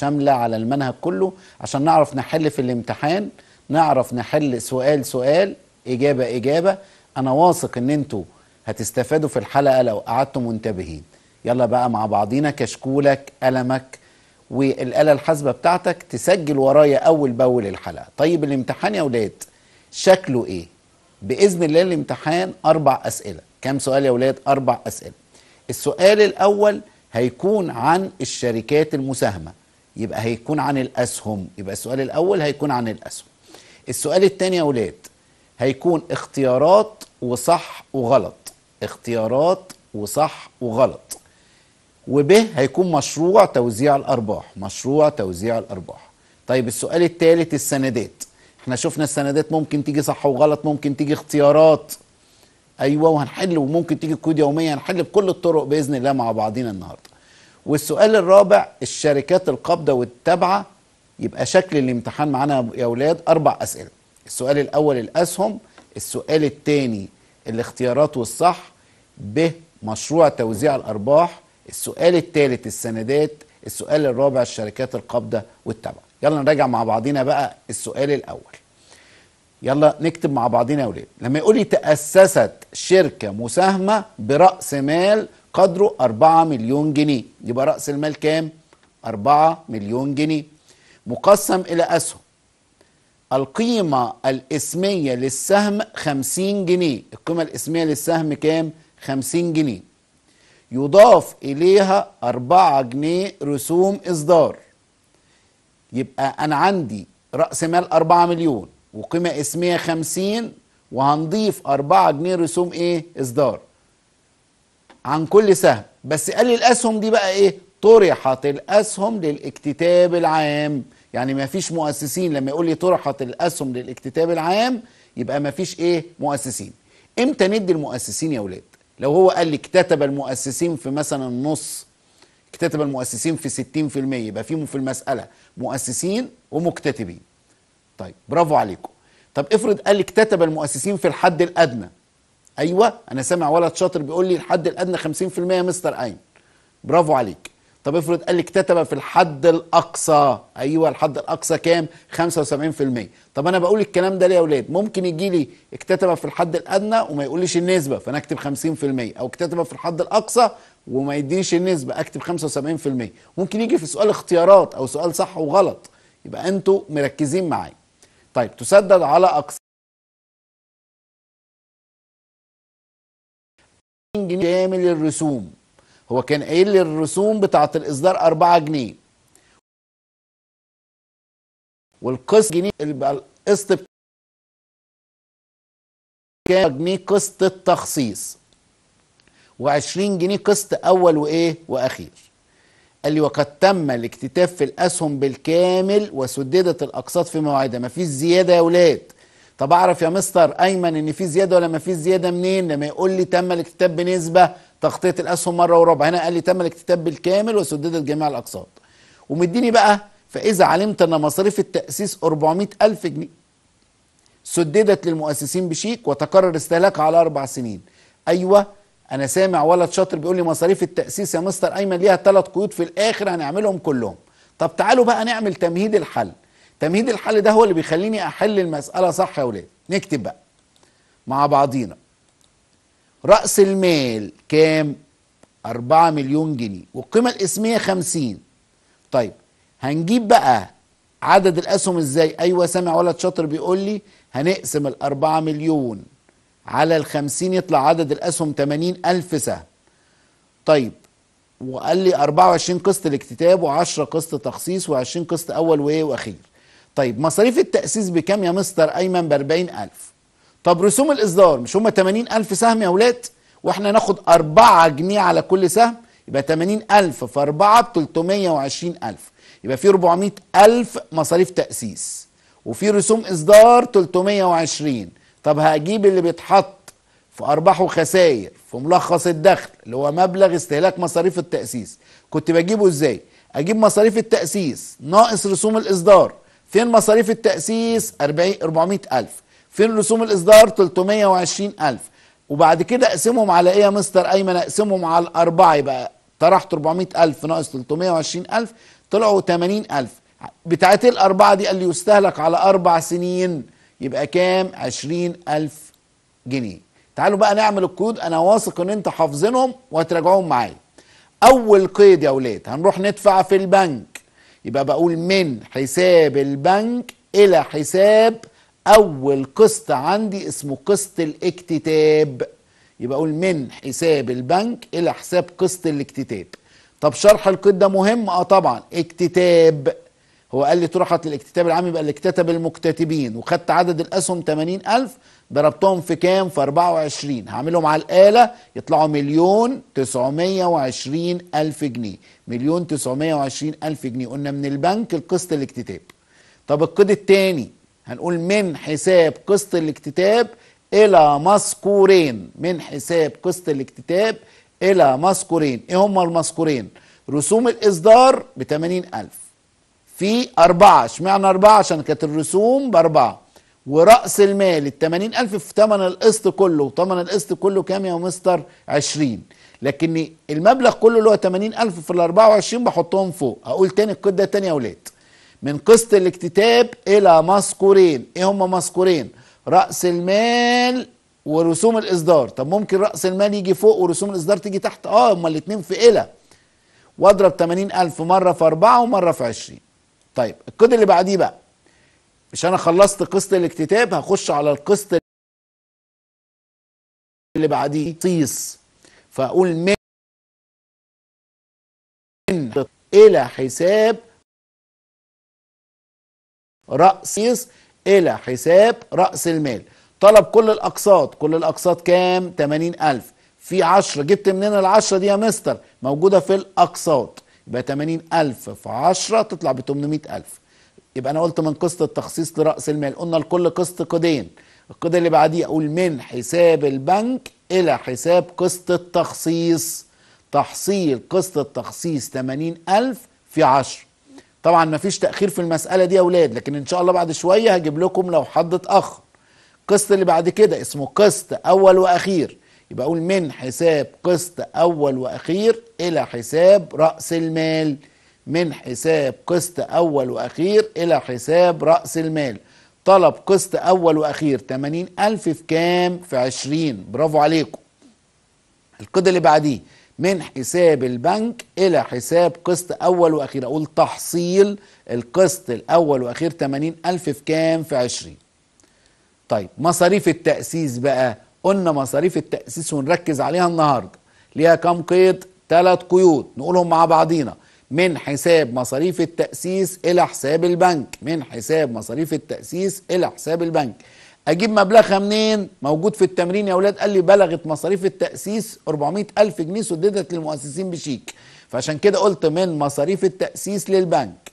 شامله على المنهج كله عشان نعرف نحل في الامتحان نعرف نحل سؤال سؤال اجابه اجابه انا واثق ان انتوا هتستفادوا في الحلقه لو قعدتم منتبهين يلا بقى مع بعضينا كشكولك قلمك والاله الحاسبه بتاعتك تسجل ورايا اول باول الحلقه طيب الامتحان يا ولاد شكله ايه باذن الله الامتحان اربع اسئله كام سؤال يا ولاد اربع اسئله السؤال الاول هيكون عن الشركات المساهمه يبقى هيكون عن الأسهم يبقى السؤال الأول هيكون عن الأسهم السؤال الثاني يا أولاد هيكون اختيارات وصح وغلط اختيارات وصح وغلط وب هيكون مشروع توزيع الأرباح مشروع توزيع الأرباح طيب السؤال الثالث السندات احنا شفنا السندات ممكن تيجي صح وغلط ممكن تيجي اختيارات ايوه وهنحل وممكن تيجي كود يوميه هنحل بكل الطرق باذن الله مع بعضينا النهارده والسؤال الرابع الشركات القابضه والتابعه يبقى شكل الامتحان معانا يا اولاد اربع اسئله السؤال الاول الاسهم السؤال الثاني الاختيارات والصح ب مشروع توزيع الارباح السؤال الثالث السندات السؤال الرابع الشركات القابضه والتابعه يلا نراجع مع بعضينا بقى السؤال الاول يلا نكتب مع بعضينا يا اولاد لما يقول لي تاسست شركه مساهمه براس مال قدره 4 مليون جنيه يبقى راس المال كام 4 مليون جنيه مقسم الى اسهم القيمة الاسمية للسهم 50 جنيه القيمة الاسمية للسهم كام 50 جنيه يضاف إليها 4 جنيه رسوم إصدار يبقى أنا عندي رأس مال 4 مليون وقيمة اسمية 50 وهنضيف 4 جنيه رسوم إيه إصدار عن كل سهم بس قال لي الاسهم دي بقى ايه طرحت الاسهم للاكتتاب العام يعني ما فيش مؤسسين لما يقول لي طرحت الاسهم للاكتتاب العام يبقى ما فيش ايه مؤسسين امتى ندي المؤسسين يا ولاد لو هو قال لي اكتتب المؤسسين في مثلا نص اكتتب المؤسسين في 60% يبقى فيهم في المسألة مؤسسين ومكتتبين طيب برافو عليكم طب افرض قال لي اكتتب المؤسسين في الحد الأدنى ايوه انا سامع ولد شاطر بيقول لي الحد الادنى 50% مستر اين برافو عليك طب افرض قال لي اكتتب في الحد الاقصى ايوه الحد الاقصى كام 75% طب انا بقول الكلام ده ليه يا اولاد ممكن يجي لي اكتتب في الحد الادنى وما يقوليش النسبه فانا اكتب 50% او اكتتب في الحد الاقصى وما يدينيش النسبه اكتب 75% ممكن يجي في سؤال اختيارات او سؤال صح وغلط يبقى انتوا مركزين معايا طيب تسدد على اقصى جنيه كامل الرسوم هو كان قايل لي الرسوم بتاعه الاصدار 4 جنيه والقسط جنيه القسط كام جنيه قسط التخصيص و20 جنيه قسط اول وايه واخير قال لي وقد تم الاكتتاب في الاسهم بالكامل وسددت الاقساط في موعدها مفيش زياده يا ولاد طب اعرف يا مستر ايمن ان في زياده ولا ما في زياده منين لما يقول لي تم الاكتتاب بنسبه تغطيه الاسهم مره وربع هنا قال لي تم الاكتتاب بالكامل وسددت جميع الاقساط ومديني بقى فاذا علمت ان مصاريف التاسيس 400 الف جنيه سددت للمؤسسين بشيك وتكرر استهلاكها على اربع سنين ايوه انا سامع ولد شاطر بيقول لي مصاريف التاسيس يا مستر ايمن ليها ثلاث قيود في الاخر هنعملهم كلهم طب تعالوا بقى نعمل تمهيد الحل تمهيد الحل ده هو اللي بيخليني احل المساله صح يا ولاد نكتب بقى مع بعضينا راس المال كام 4 مليون جنيه والقيمه الاسميه 50 طيب هنجيب بقى عدد الاسهم ازاي ايوه سامع ولد شاطر بيقول لي هنقسم ال 4 مليون على ال 50 يطلع عدد الاسهم 80000 سهم طيب وقال لي 24 قسط الاكتتاب و10 قسط تخصيص و20 قسط اول وايه واخير طيب مصاريف التأسيس بكام يا مستر أيمن ب 40000 طب رسوم الإصدار مش هم 80000 سهم يا ولاد واحنا ناخد 4 جنيه على كل سهم يبقى 80000 في 4 ب 320000 يبقى في 400000 مصاريف تأسيس وفي رسوم إصدار 320 طب هجيب اللي بيتحط في ارباح وخسائر في ملخص الدخل اللي هو مبلغ استهلاك مصاريف التاسيس كنت بجيبه ازاي اجيب مصاريف التاسيس ناقص رسوم الاصدار فين مصاريف التأسيس 40 400 ألف فين رسوم الإصدار 320 ألف وبعد كده اقسمهم على إيه يا مستر أيمن اقسمهم على الأربعة يبقى طرحت 400 ألف ناقص 320 ألف طلعوا 80000 بتاعت الأربعة دي قال لي يستهلك على أربع سنين يبقى كام 20 ألف جنيه تعالوا بقى نعمل القيود أنا واثق إن أنت حافظينهم وهتراجعوهم معايا أول قيد يا ولاد هنروح ندفع في البنك يبقى بقول من حساب البنك الى حساب اول قسط عندي اسمه قسط الاكتتاب يبقى اقول من حساب البنك الى حساب قسط الاكتتاب طب شرح القيد ده مهم اه طبعا اكتتاب هو قال لي طرحت الاكتتاب العام يبقى اللي اكتتب المكتتبين وخدت عدد الاسهم 80000 ضربتهم في كام في 24 هعملهم على الآلة يطلعوا مليون 920 ألف جنيه مليون 920 ألف جنيه قلنا من البنك لقسط الاكتتاب طب القيد التاني هنقول من حساب قسط الاكتتاب إلى مذكورين من حساب قسط الاكتتاب إلى مذكورين إيه هما المذكورين رسوم الإصدار ب ألف في أربعة اشمعنى أربعة عشان كانت الرسوم بأربعة ورأس المال التمانين ألف في تمن القسط كله وتمن القسط كله كام يا مستر عشرين لكن المبلغ كله اللي هو 80000 في ال 24 بحطهم فوق أقول تاني القدة ده تاني يا ولاد من قسط الاكتتاب الى مذكورين ايه هما مذكورين راس المال ورسوم الاصدار طب ممكن راس المال يجي فوق ورسوم الاصدار تيجي تحت اه هما الاثنين في الى واضرب 80000 مره في 4 ومره في 20 طيب الكود اللي بعديه بقى مش انا خلصت قسط الاكتتاب هخش على القسط اللي بعديه قصيص فاقول من الى حساب رأس الى حساب رأس المال طلب كل الاقساط كل الاقساط كام 80000 في 10 جبت منين ال 10 دي يا مستر موجوده في الاقساط يبقى 80000 في 10 تطلع ب 800000 يبقى انا قلت من قسط التخصيص لراس المال قلنا لكل قسط قيدين القيد اللي بعديه اقول من حساب البنك الى حساب قسط التخصيص تحصيل قسط التخصيص 80000 في 10 طبعا مفيش تاخير في المساله دي يا اولاد لكن ان شاء الله بعد شويه هجيب لكم لو حد اتاخر القسط اللي بعد كده اسمه قسط اول واخير يبقى اقول من حساب قسط اول واخير الى حساب راس المال من حساب قسط أول وأخير إلى حساب رأس المال طلب قسط أول وأخير 80 ألف في كام في 20 برافو عليكم القيد اللي بعديه من حساب البنك إلى حساب قسط أول وأخير أقول تحصيل القسط الأول وأخير 80 ألف في كام في 20 طيب مصاريف التأسيس بقى قلنا مصاريف التأسيس ونركز عليها النهاردة ليها كام قيد؟ ثلاث قيود نقولهم مع بعضينا من حساب مصاريف التأسيس إلى حساب البنك من حساب مصاريف التأسيس إلى حساب البنك أجيب مبلغها منين موجود في التمرين يا أولاد قال لي بلغت مصاريف التأسيس 400 ألف جنيه سددت للمؤسسين بشيك فعشان كده قلت من مصاريف التأسيس للبنك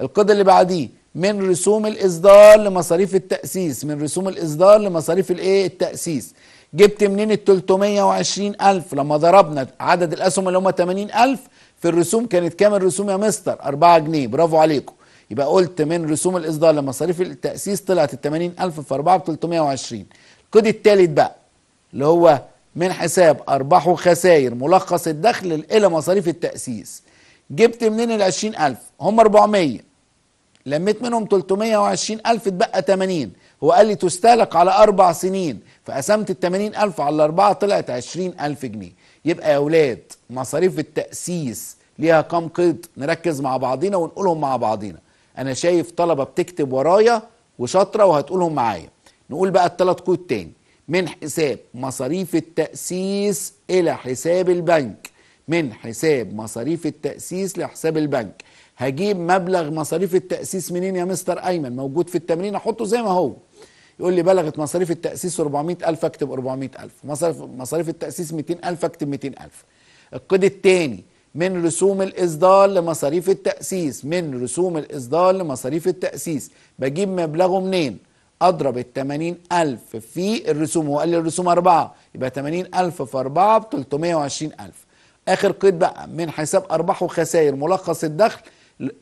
القيد اللي بعديه من رسوم الإصدار لمصاريف التأسيس من رسوم الإصدار لمصاريف الإيه التأسيس جبت منين ال 320 ألف لما ضربنا عدد الأسهم اللي هم 80 ألف في الرسوم كانت كام الرسوم يا مستر 4 جنيه برافو عليكم يبقى قلت من رسوم الاصدار لمصاريف التاسيس طلعت ال 80000 في 4 ب 320 الكود الثالث بقى اللي هو من حساب ارباح وخسائر ملخص الدخل الى مصاريف التاسيس جبت منين ال 20000 هم 400 لميت منهم 320000 اتبقى 80 هو قال لي تستهلك على اربع سنين فقسمت ال 80000 على الاربعه طلعت 20000 جنيه يبقى يا اولاد مصاريف التاسيس ليها كام قيد نركز مع بعضينا ونقولهم مع بعضينا انا شايف طلبه بتكتب ورايا وشاطره وهتقولهم معايا نقول بقى الثلاث قيود تاني من حساب مصاريف التاسيس الى حساب البنك من حساب مصاريف التاسيس لحساب البنك هجيب مبلغ مصاريف التاسيس منين يا مستر ايمن موجود في التمرين احطه زي ما هو يقول لي بلغت مصاريف التاسيس 400000 اكتب 400000 مصاريف مصاريف التاسيس 200000 اكتب 200000 القيد الثاني من رسوم الاصدار لمصاريف التاسيس من رسوم الاصدار لمصاريف التاسيس بجيب مبلغه منين اضرب ال 80000 في الرسوم هو قال لي الرسوم 4 يبقى 80000 في 4 ب 320000 اخر قيد بقى من حساب ارباح وخسائر ملخص الدخل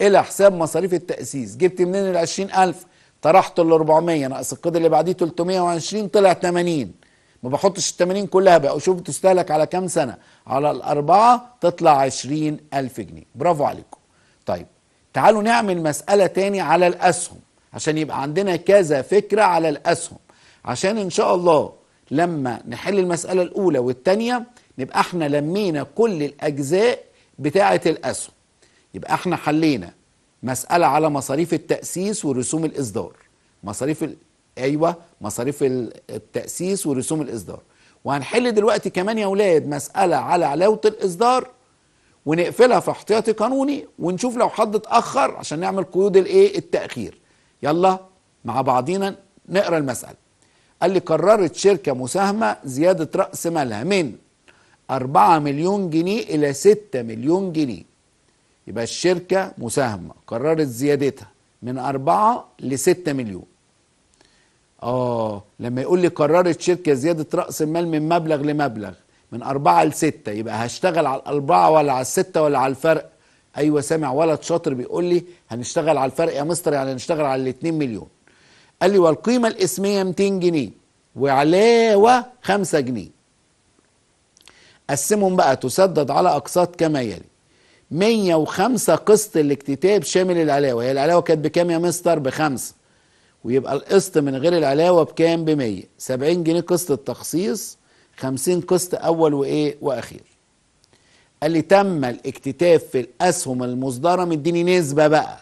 الى حساب مصاريف التاسيس جبت منين ال 20000 طرحته ال 400 ناقص القيد اللي بعديه 320 طلع 80 ما بحطش ال 80 كلها بقى وشوف تستهلك على كام سنه على الاربعه تطلع 20000 جنيه برافو عليكم طيب تعالوا نعمل مساله تاني على الاسهم عشان يبقى عندنا كذا فكره على الاسهم عشان ان شاء الله لما نحل المساله الاولى والثانيه نبقى احنا لمينا كل الاجزاء بتاعه الاسهم يبقى احنا حلينا مسألة على مصاريف التأسيس ورسوم الإصدار مصاريف ال... أيوة مصاريف التأسيس ورسوم الإصدار وهنحل دلوقتي كمان يا أولاد مسألة على علاوة الإصدار ونقفلها في احتياطي قانوني ونشوف لو حد اتأخر عشان نعمل قيود الإيه التأخير يلا مع بعضينا نقرأ المسألة قال لي قررت شركة مساهمة زيادة رأس مالها من 4 مليون جنيه إلى 6 مليون جنيه يبقى الشركة مساهمة قررت زيادتها من أربعة لستة مليون آه لما يقول لي قررت شركة زيادة رأس المال من مبلغ لمبلغ من أربعة لستة يبقى هشتغل على الأربعة ولا على الستة ولا على الفرق أيوة سامع ولد شاطر بيقول لي هنشتغل على الفرق يا مستر يعني هنشتغل على الاتنين مليون قال لي والقيمة الاسمية 200 جنيه وعلاوة 5 جنيه قسمهم بقى تسدد على أقساط كما يلي 105 قسط الاكتتاب شامل العلاوه هي العلاوه كانت بكام يا مستر بخمسه ويبقى القسط من غير العلاوه بكام ب 100 70 جنيه قسط التخصيص 50 قسط اول وايه واخير قال لي تم الاكتتاب في الاسهم المصدره مديني نسبه بقى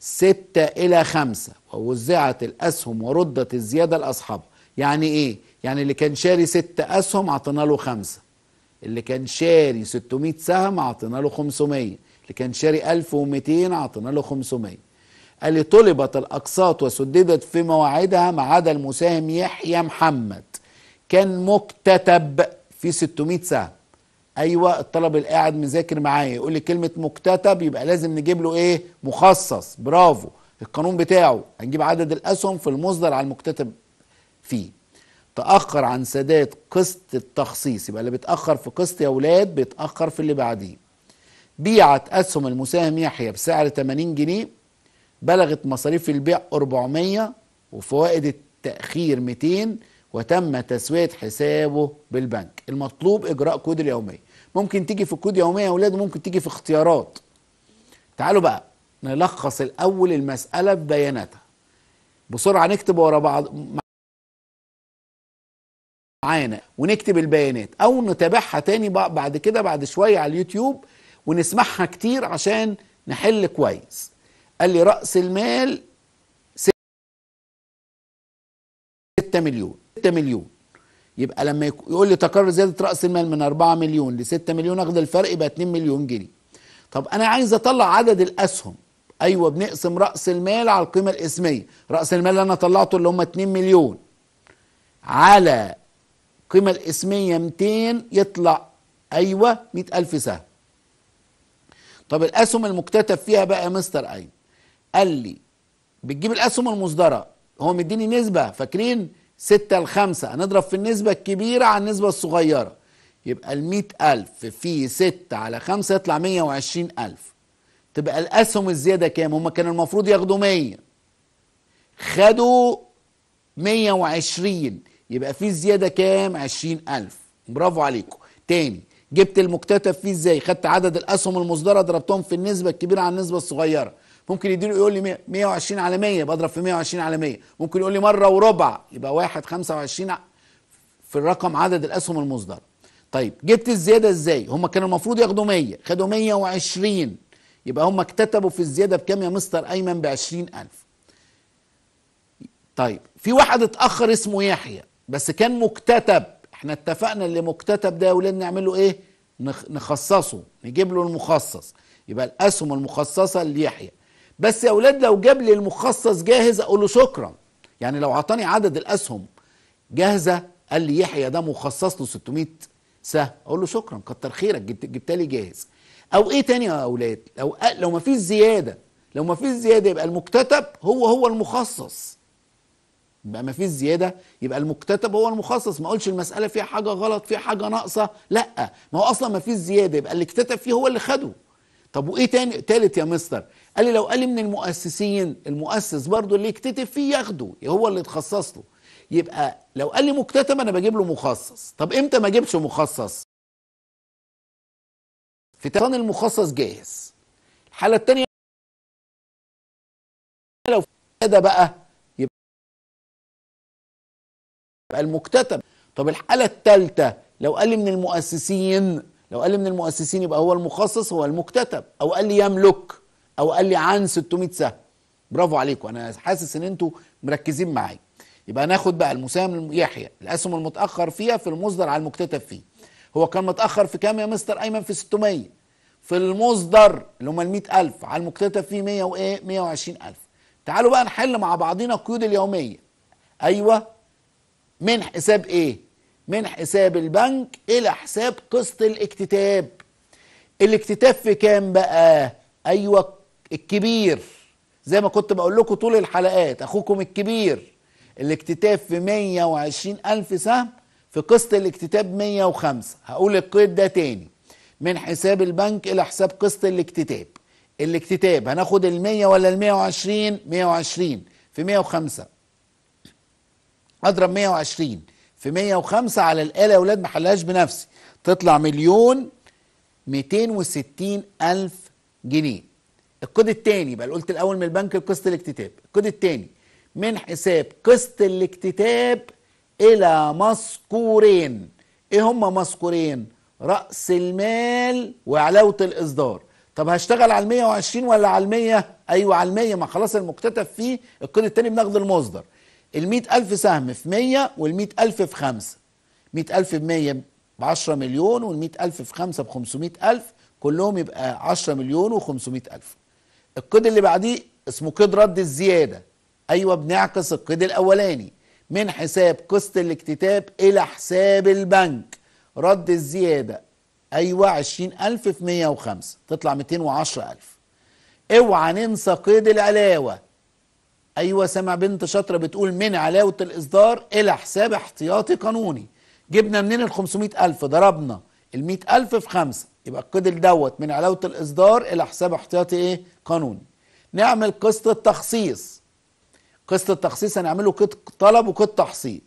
6 الى 5 ووزعت الاسهم وردت الزياده لاصحابها يعني ايه يعني اللي كان شاري 6 اسهم اعطينا له 5 اللي كان شاري 600 سهم اعطينا له 500 اللي كان شاري 1200 اعطينا له 500 قال لي طلبت الاقساط وسددت في مواعيدها ما عدا المساهم يحيى محمد كان مكتتب في 600 سهم ايوه الطلب اللي قاعد مذاكر معايا يقول لي كلمه مكتتب يبقى لازم نجيب له ايه مخصص برافو القانون بتاعه هنجيب عدد الاسهم في المصدر على المكتتب فيه تأخر عن سداد قسط التخصيص يبقى اللي بيتأخر في قسط يا أولاد بيتأخر في اللي بعديه بيعت أسهم المساهم يحيى بسعر 80 جنيه بلغت مصاريف البيع 400 وفوائد التأخير 200 وتم تسوية حسابه بالبنك المطلوب إجراء كود اليومية ممكن تيجي في الكود يومية يا أولاد وممكن تيجي في اختيارات تعالوا بقى نلخص الأول المسألة ببياناتها بسرعة نكتب ورا بعض معانا ونكتب البيانات او نتابعها تاني بعد كده بعد شويه على اليوتيوب ونسمعها كتير عشان نحل كويس قال لي راس المال 6 مليون 6 مليون يبقى لما يقول لي تقرر زياده راس المال من 4 مليون ل 6 مليون اخد الفرق يبقى 2 مليون جنيه طب انا عايز اطلع عدد الاسهم ايوه بنقسم راس المال على القيمه الاسميه راس المال اللي انا طلعته اللي هم 2 مليون على القيمة الاسمية 200 يطلع أيوة 100000 سهم طب الأسهم المكتتب فيها بقى يا مستر أين قال لي بتجيب الأسهم المصدرة هو مديني نسبة فاكرين 6 ل 5 هنضرب في النسبة الكبيرة على النسبة الصغيرة يبقى ال 100000 في 6 على 5 يطلع 120000 تبقى الأسهم الزيادة كام؟ هم كانوا المفروض ياخدوا 100 خدوا 120 يبقى في زياده كام 20000 برافو عليكم تاني جبت المكتتب فيه ازاي خدت عدد الاسهم المصدره ضربتهم في النسبه الكبيره على النسبه الصغيره ممكن يديله يقول لي 120 على 100 بضرب في 120 على 100 ممكن يقول لي مره وربع يبقى 1 25 في الرقم عدد الاسهم المصدره طيب جبت الزياده ازاي هم كانوا المفروض ياخدوا 100 خدوا 120 يبقى هم اكتتبوا في الزياده بكام يا مستر ايمن ب 20000 طيب في واحد اتاخر اسمه يحيى بس كان مكتتب احنا اتفقنا اللي مكتتب ده يا ولاد نعمل له ايه نخصصه نجيب له المخصص يبقى الاسهم المخصصه ليحيى بس يا ولاد لو جاب لي المخصص جاهز اقول له شكرا يعني لو اعطاني عدد الاسهم جاهزه قال لي يحيى ده مخصص له 600 سهم اقول له شكرا كتر خيرك جبت جبت لي جاهز او ايه تاني يا اولاد لو لو ما فيش زياده لو ما فيش زياده يبقى المكتتب هو هو المخصص بقى ما فيش زياده يبقى المكتتب هو المخصص ما اقولش المساله فيها حاجه غلط فيها حاجه ناقصه لا ما هو اصلا ما فيش زياده يبقى اللي اكتتب فيه هو اللي خده طب وايه تاني تالت يا مستر قال لي لو قال لي من المؤسسين المؤسس برضه اللي يكتتب فيه ياخده هو اللي اتخصص له يبقى لو قال لي مكتتب انا بجيب له مخصص طب امتى ما اجيبش مخصص في تاني المخصص جاهز الحاله الثانيه لو ده بقى المكتتب طب الحالة الثالثة لو قال لي من المؤسسين لو قال لي من المؤسسين يبقى هو المخصص هو المكتتب او قال لي يملك او قال لي عن 600 سهم برافو عليكم انا حاسس ان انتوا مركزين معايا يبقى ناخد بقى المساهم يحيى الاسهم المتاخر فيها في المصدر على المكتتب فيه هو كان متاخر في كام يا مستر ايمن في 600 في المصدر اللي هم ال 100000 على المكتتب فيه 100 وايه 120000 تعالوا بقى نحل مع بعضينا القيود اليوميه ايوه من حساب ايه من حساب البنك الى حساب قسط الاكتتاب الاكتتاب في كام بقى ايوه الكبير زي ما كنت بقول لكم طول الحلقات اخوكم الكبير الاكتتاب في 120 الف سهم في قسط الاكتتاب 105 هقول القيد ده تاني من حساب البنك الى حساب قسط الاكتتاب الاكتتاب هناخد ال 100 ولا ال 120 120 في 105 اضرب 120 في 105 على الاله يا اولاد ما حلهاش بنفسي تطلع مليون 260 الف جنيه الكود الثاني بقى قلت الاول من البنك قسط الاكتتاب الكود الثاني من حساب قسط الاكتتاب الى مذكورين ايه هما مذكورين راس المال وعلاوه الاصدار طب هشتغل على ال 120 ولا على ال 100 ايوه على ال 100 ما خلاص المكتتب فيه القيد الثاني بناخد المصدر ال 100,000 سهم في 100 وال 100,000 في 5 100,000 ب 100 ب 10 مليون وال 100,000 في 5 ب 500,000 كلهم يبقى 10 مليون و 500000 القيد اللي بعديه اسمه قيد رد الزيادة أيوة بنعكس القيد الأولاني من حساب قسط الاكتتاب إلى حساب البنك رد الزيادة أيوة 20,000 في 105 تطلع 210,000 اوعى ننسى قيد العلاوه ايوه سامع بنت شاطره بتقول من علاوه الاصدار الى حساب احتياطي قانوني جبنا منين ال 500000 ضربنا ال 100000 في 5 يبقى القدر دوت من علاوه الاصدار الى حساب احتياطي ايه قانوني نعمل قسط التخصيص قسط التخصيص هنعمله قيد طلب وقيد تحصيل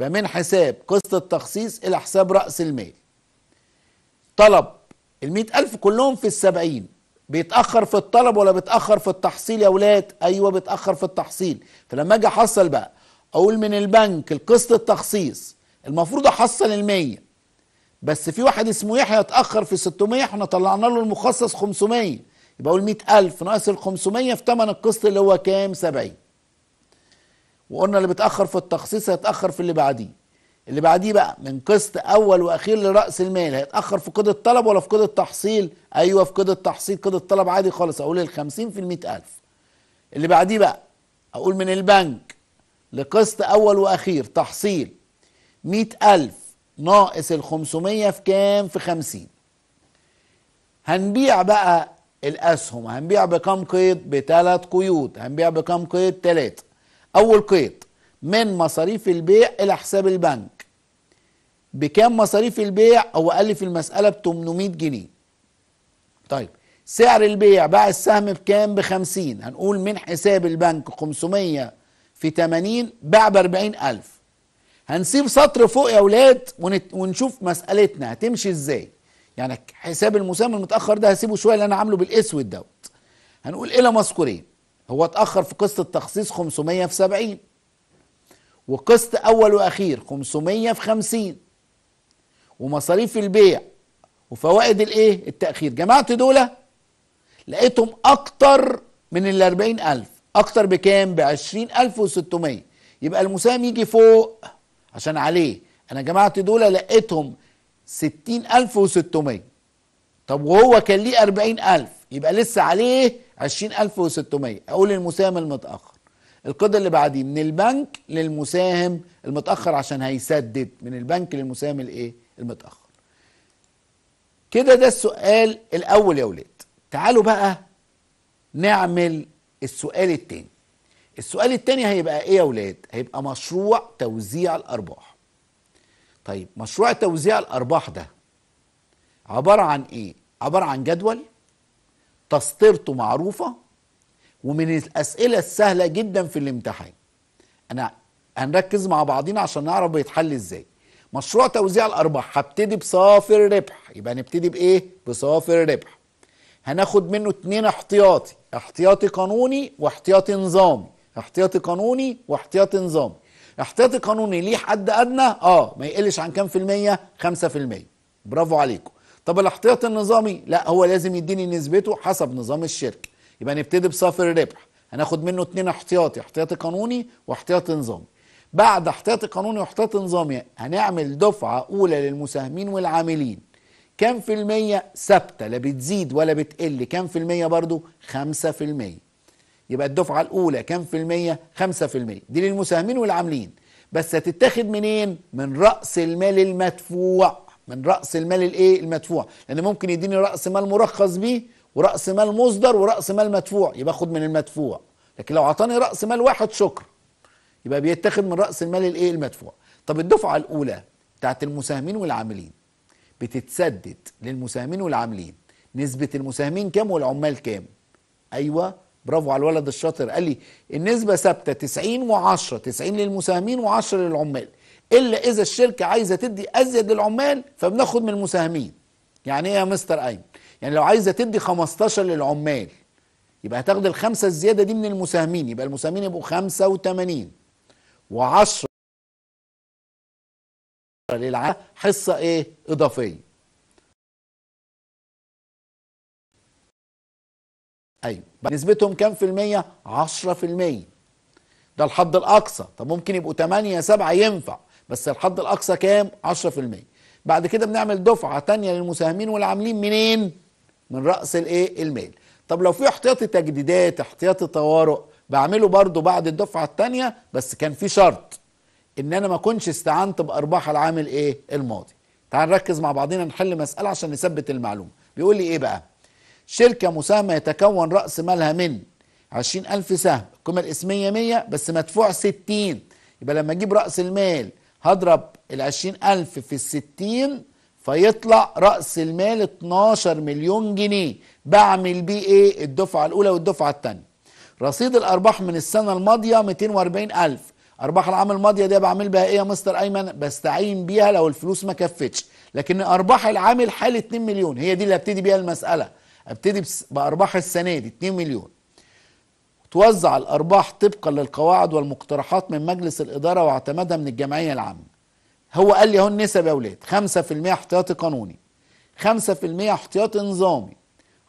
يبقى من حساب قسط التخصيص الى حساب راس المال طلب ال 100000 كلهم في ال 70 بيتاخر في الطلب ولا بيتاخر في التحصيل يا ولاد ايوه بيتاخر في التحصيل فلما اجي احصل بقى اقول من البنك القسط التخصيص المفروض احصل ال100 بس في واحد اسمه يحيى اتاخر في 600 احنا طلعنا له المخصص 500 يبقى اقول 100000 ناقص ال 500 في ثمن القسط اللي هو كام 70 وقلنا اللي بيتاخر في التخصيص هيتاخر في اللي بعديه اللي بعديه بقى من قسط اول واخير لراس المال هيتاخر في قيد الطلب ولا في قيد التحصيل ايوه في قيد التحصيل قيد الطلب عادي خالص اقول ال 50 في ال 100000 اللي بعديه بقى اقول من البنك لقسط اول واخير تحصيل 100000 ناقص ال 500 في كام في 50 هنبيع بقى الاسهم هنبيع بكام قيد بثلاث قيود هنبيع بكام قيد ثلاثه اول قيد من مصاريف البيع الى حساب البنك بكام مصاريف البيع هو قال لي في المساله ب 800 جنيه طيب سعر البيع باع السهم بكام ب 50 هنقول من حساب البنك 500 في 80 باع ب 40000 هنسيب سطر فوق يا اولاد ونشوف مسالتنا هتمشي ازاي يعني حساب المساهم المتاخر ده هسيبه شويه اللي انا عامله بالاسود دوت هنقول الى مذكورين هو اتاخر في قسط التخصيص 500 في 70 وقسط اول واخير 500 في 50 ومصاريف البيع وفوائد الايه التأخير جمعت دول لقيتهم اكتر من ال 40000 اكتر بكام ب 20600 يبقى المساهم يجي فوق عشان عليه انا جمعت دول لقيتهم 60600 طب وهو كان ليه 40000 يبقى لسه عليه 20600 اقول المساهم المتاخر القدر اللي بعديه من البنك للمساهم المتاخر عشان هيسدد من البنك للمساهم الايه المتأخر كده ده السؤال الأول يا ولاد تعالوا بقى نعمل السؤال التاني السؤال التاني هيبقى ايه يا ولاد هيبقى مشروع توزيع الأرباح طيب مشروع توزيع الأرباح ده عبارة عن ايه عبارة عن جدول تسطيرته معروفة ومن الأسئلة السهلة جدا في الامتحان أنا هنركز مع بعضينا عشان نعرف بيتحل ازاي مشروع توزيع الارباح هبتدي بصافر ربح يبقى نبتدي بايه بصافر ربح هناخد منه اتنين احتياطي احتياطي قانوني واحتياطي نظامي احتياطي قانوني واحتياطي نظامي احتياطي قانوني ليه حد ادنى اه ما يقلش عن كام في المية خمسة في المية برافو عليكم طب الاحتياطي النظامي لا هو لازم يديني نسبته حسب نظام الشركة يبقى نبتدي بصافر ربح هناخد منه اتنين احتياطي احتياطي قانوني واحتياطي نظامي بعد احتياطي قانوني واحتياطي نظامي هنعمل دفعة أولى للمساهمين والعاملين كام في المية ثابتة لا بتزيد ولا بتقل كام في المية برضو خمسة في المية يبقى الدفعة الأولى كام في المية خمسة في المية دي للمساهمين والعاملين بس هتتاخد منين من رأس المال المدفوع من رأس المال الايه المدفوع لأن ممكن يديني رأس مال مرخص بيه ورأس مال مصدر ورأس مال مدفوع يبقى خد من المدفوع لكن لو عطاني رأس مال واحد شكر يبقى بيتاخد من راس المال الايه المدفوع طب الدفعه الاولى بتاعت المساهمين والعاملين بتتسدد للمساهمين والعاملين نسبه المساهمين كام والعمال كام ايوه برافو على الولد الشاطر قال لي النسبه ثابته 90 و10 90 للمساهمين و10 للعمال الا اذا الشركه عايزه تدي ازيد للعمال فبناخد من المساهمين يعني ايه يا مستر ايمن يعني لو عايزه تدي 15 للعمال يبقى هتاخد الخمسه الزياده دي من المساهمين يبقى المساهمين يبقوا 85 و10 للعام حصة ايه اضافية ايوه نسبتهم كام في المية 10 في المية ده الحد الاقصى طب ممكن يبقوا 8 7 ينفع بس الحد الاقصى كام 10 في المية بعد كده بنعمل دفعة تانية للمساهمين والعاملين منين من رأس الايه المال طب لو في احتياطي تجديدات احتياطي طوارئ بعمله برضه بعد الدفعه الثانيه بس كان في شرط ان انا ما اكونش استعنت بارباح العام الايه الماضي تعال نركز مع بعضنا نحل مساله عشان نثبت المعلومه بيقول لي ايه بقى شركه مساهمه يتكون راس مالها من 20000 سهم القيمه الاسميه 100 بس مدفوع 60 يبقى لما اجيب راس المال هضرب العشرين 20000 في الستين 60 فيطلع راس المال 12 مليون جنيه بعمل بيه ايه الدفعه الاولى والدفعه الثانيه رصيد الارباح من السنه الماضيه 240000 ارباح العام الماضيه دي بعمل بها ايه يا مستر ايمن بستعين بيها لو الفلوس ما كفتش لكن ارباح العام الحالي 2 مليون هي دي اللي ابتدي بيها المساله ابتدي بارباح السنه دي 2 مليون توزع الارباح طبقا للقواعد والمقترحات من مجلس الاداره واعتمادها من الجمعيه العامه هو قال لي اهو النسب يا اولاد 5% احتياطي قانوني 5% احتياطي نظامي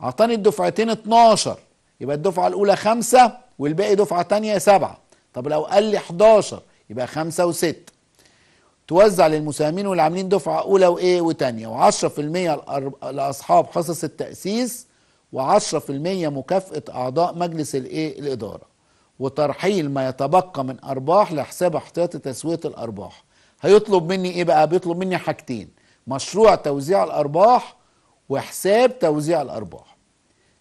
اعطاني الدفعتين 12 يبقى الدفعة الأولى خمسة والباقي دفعة تانية سبعة طب لو قال لي 11 يبقى خمسة وستة توزع للمساهمين والعاملين دفعة أولى وإيه وتانية و10% لأصحاب حصص التأسيس و10% مكافأة أعضاء مجلس الإيه الإدارة وترحيل ما يتبقى من أرباح لحساب احتياطي تسوية الأرباح هيطلب مني إيه بقى بيطلب مني حاجتين مشروع توزيع الأرباح وحساب توزيع الأرباح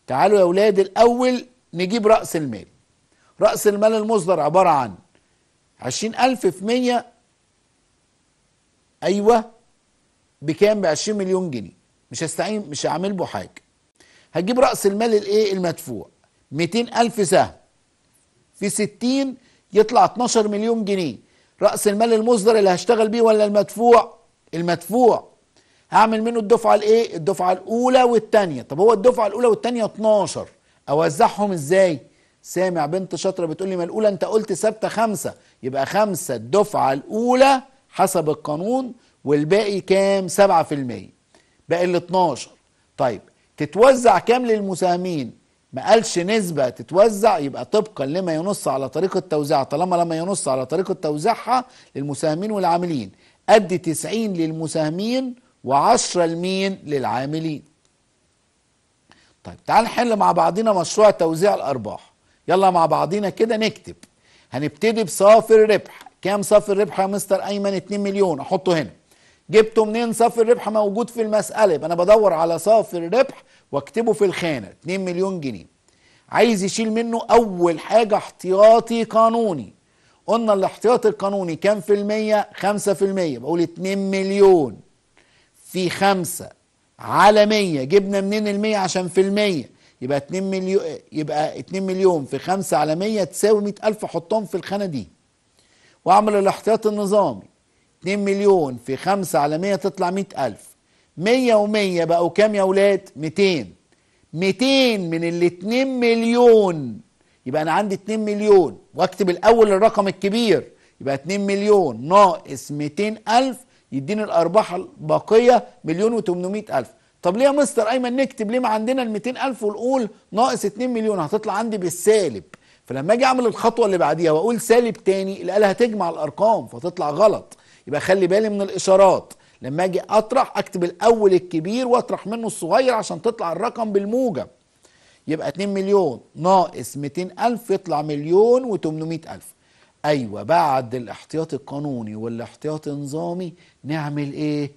تعالوا يا اولاد الاول نجيب راس المال راس المال المصدر عباره عن عشرين الف في مية ايوه بكام بعشرين مليون جنيه مش هستعين مش هعمل به حاجه هجيب راس المال الايه المدفوع 200 الف سهم في 60 يطلع 12 مليون جنيه راس المال المصدر اللي هشتغل بيه ولا المدفوع المدفوع هعمل منه الدفعه الايه الدفعه الاولى والثانيه طب هو الدفعه الاولى والثانيه 12 اوزعهم ازاي سامع بنت شاطره بتقول لي ما الاولى انت قلت ثابته خمسه يبقى خمسه الدفعه الاولى حسب القانون والباقي كام 7% باقي ال 12 طيب تتوزع كام للمساهمين ما قالش نسبة تتوزع يبقى طبقا لما ينص على طريقة توزيعها طالما لما ينص على طريقة توزيعها للمساهمين والعاملين أدي 90 للمساهمين و10 لمين للعاملين طيب تعال نحل مع بعضنا مشروع توزيع الأرباح يلا مع بعضنا كده نكتب هنبتدي بصافر ربح كام صافر ربح يا مستر أيمن 2 مليون أحطه هنا جبته منين صافر ربح موجود في المسألة يبقى أنا بدور على صافر ربح واكتبه في الخانة 2 مليون جنيه عايز يشيل منه أول حاجة احتياطي قانوني قلنا الاحتياط القانوني كام في المية؟ 5% بقول 2 مليون في خمسة على مية جبنا منين المية عشان في المية يبقى 2 مليون يبقى 2 مليون في 5 على 100 تساوي 100000 حطهم في الخانه دي واعمل الاحتياط النظامي 2 مليون في 5 على 100 تطلع 100000 100 و100 بقوا كام يا اولاد 200 200 من ال 2 مليون يبقى انا عندي 2 مليون واكتب الاول الرقم الكبير يبقى 2 مليون ناقص 200000 يديني الارباح الباقيه مليون و الف طب ليه يا مستر ايمن نكتب ليه ما عندنا ال الف والقول ناقص 2 مليون هتطلع عندي بالسالب فلما اجي اعمل الخطوه اللي بعديها واقول سالب تاني الاله هتجمع الارقام فتطلع غلط يبقى خلي بالي من الاشارات لما اجي اطرح اكتب الاول الكبير واطرح منه الصغير عشان تطلع الرقم بالموجب يبقى 2 مليون ناقص 200 الف يطلع مليون و800 الف ايوه بعد الاحتياط القانوني والاحتياط النظامي نعمل ايه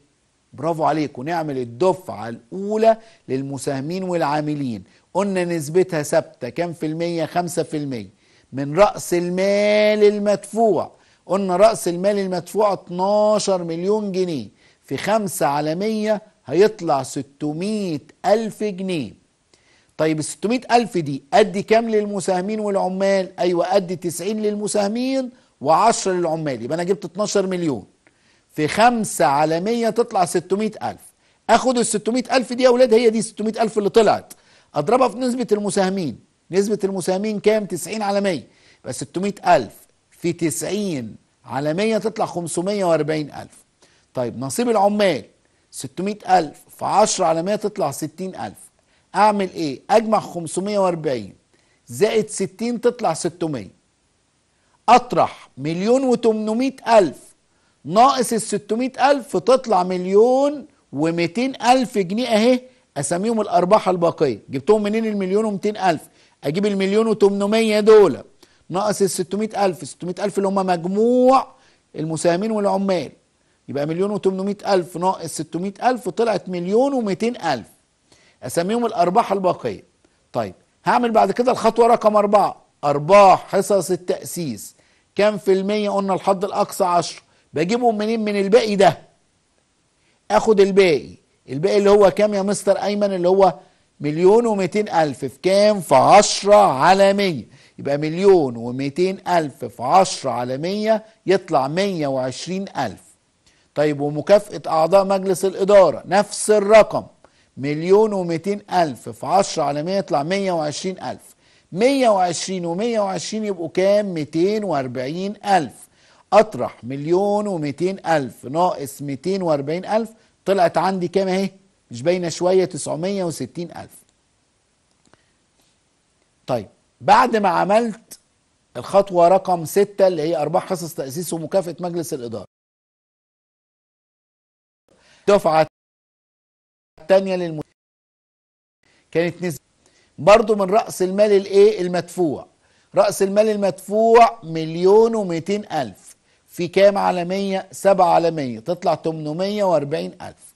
برافو عليكم نعمل الدفعه الاولى للمساهمين والعاملين قلنا نسبتها ثابته كام في الميه خمسة في الميه من راس المال المدفوع قلنا راس المال المدفوع 12 مليون جنيه في خمسة على 100 هيطلع 600 ألف جنيه طيب ال 600000 دي أدي كام للمساهمين والعمال أيوة أدي 90 للمساهمين و10 للعمال يبقى أنا جبت 12 مليون في 5 على 100 تطلع 600000 أخد ال 600000 دي يا أولاد هي دي 600000 اللي طلعت أضربها في نسبة المساهمين نسبة المساهمين كام 90 على 100 يبقى 600000 في 90 على 100 تطلع 540000 طيب نصيب العمال 600000 في 10 على 100 تطلع 60000 اعمل ايه اجمع 540 زائد 60 تطلع 600 اطرح مليون و800 الف ناقص ال 600 الف تطلع مليون و200 الف جنيه اهي اسميهم الارباح الباقيه جبتهم منين المليون و200 الف اجيب المليون و800 دول ناقص ال 600 الف 600 الف اللي هم مجموع المساهمين والعمال يبقى مليون و800 الف ناقص 600 الف طلعت مليون و200 الف اسميهم الارباح الباقيه طيب هعمل بعد كده الخطوه رقم أربعة ارباح حصص التاسيس كام في الميه قلنا الحد الاقصى 10 بجيبهم منين من الباقي ده اخد الباقي الباقي اللي هو كام يا مستر ايمن اللي هو مليون ومئتين الف في كام في عشرة على مية يبقى مليون ومئتين الف في عشرة على مية يطلع مية وعشرين الف طيب ومكافأة اعضاء مجلس الادارة نفس الرقم مليون و ألف في 10 على 100 يطلع 120 ألف 120 و 120 يبقوا كام؟ 240 ألف أطرح مليون و ألف ناقص 240 ألف طلعت عندي كام أهي؟ مش باينة شوية 960 ألف طيب بعد ما عملت الخطوة رقم 6 اللي هي أرباح حصص تأسيس ومكافأة مجلس الإدارة دفعة الثانيه للم كانت نسبة برضه من رأس المال الايه المدفوع رأس المال المدفوع مليون و ألف في كام عالمية سبعة عالمية تطلع 840 ألف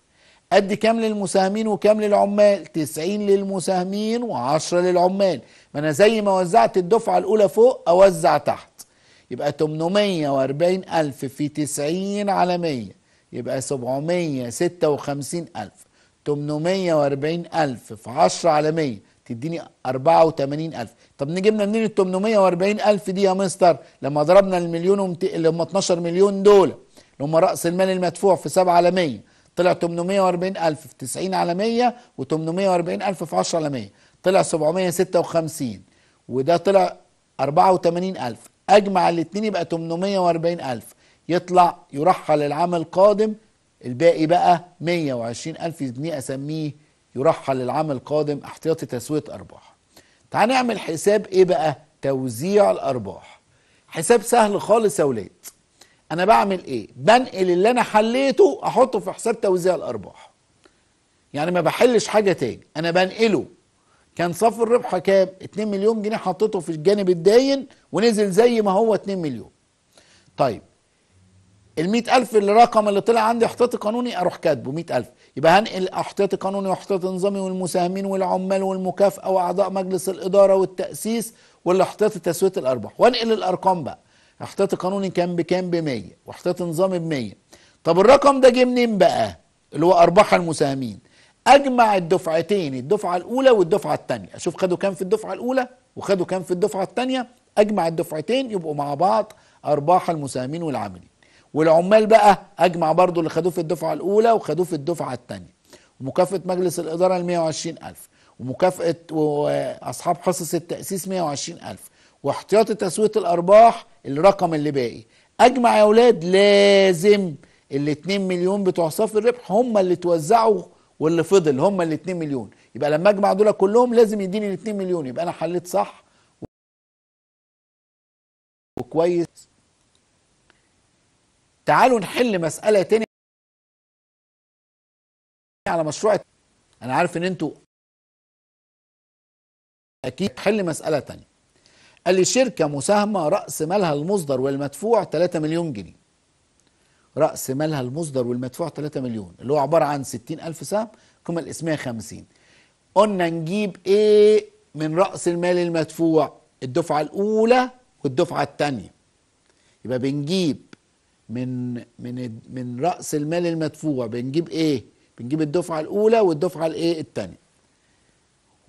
قد كام للمساهمين وكام للعمال 90 للمساهمين و10 للعمال ما أنا زي ما وزعت الدفعة الأولى فوق أوزع تحت يبقى 840 ألف في 90 عالمية يبقى 756 ألف 840 ألف في 10 على 100 تديني 84 ألف طب نجيبنا منين ال 840 ألف دي يا مستر لما ضربنا المليون ومت... اللي هم 12 مليون دول اللي هم رأس المال المدفوع في 7 على 100 طلع 840 ألف في 90 على 100 و840 ألف في 10 على 100 طلع 756 وده طلع 84 ألف أجمع الاتنين يبقى 840 ألف يطلع يرحل العام القادم الباقي بقى 120 ألف جنيه أسميه يرحل للعام القادم احتياطي تسوية أرباح تعال نعمل حساب إيه بقى توزيع الأرباح حساب سهل خالص يا ولاد أنا بعمل إيه بنقل اللي أنا حليته أحطه في حساب توزيع الأرباح يعني ما بحلش حاجة تاني أنا بنقله كان صافي الربح كام 2 مليون جنيه حطيته في الجانب الداين ونزل زي ما هو 2 مليون طيب ال ألف الرقم اللي طلع عندي احتياطي قانوني اروح كاتبه 100000 يبقى هنقل احتياطي قانوني واحتياطي نظامي والمساهمين والعمال والمكافاه واعضاء مجلس الاداره والتاسيس والاحتياطي تسويه الارباح وانقل الارقام بقى احتياطي قانوني كان بكام ب 100 واحتياطي نظامي ب 100 طب الرقم ده جه منين بقى اللي هو ارباح المساهمين اجمع الدفعتين الدفعه الاولى والدفعه الثانيه اشوف خدوا كام في الدفعه الاولى وخدوا كام في الدفعه الثانيه اجمع الدفعتين يبقوا مع بعض ارباح المساهمين والعاملين والعمال بقى اجمع برضو اللي خدوه في الدفعه الاولى وخدوه في الدفعه الثانيه ومكافاه مجلس الاداره ال 120000 ومكافاه واصحاب حصص التاسيس 120000 واحتياطي تسويه الارباح الرقم اللي باقي اجمع يا اولاد لازم ال 2 مليون بتوع صافي الربح هم اللي توزعوا واللي فضل هم ال 2 مليون يبقى لما اجمع دول كلهم لازم يديني ال 2 مليون يبقى انا حليت صح وكويس تعالوا نحل مسألة تاني على مشروع أنا عارف إن أنتوا أكيد حل مسألة تانية قال لي شركة مساهمة رأس مالها المصدر والمدفوع 3 مليون جنيه رأس مالها المصدر والمدفوع 3 مليون اللي هو عبارة عن 60 ألف سهم القيمة الإسمية 50 قلنا نجيب إيه من رأس المال المدفوع الدفعة الأولى والدفعة الثانية يبقى بنجيب من من من راس المال المدفوع بنجيب ايه بنجيب الدفعه الاولى والدفعه الايه الثانيه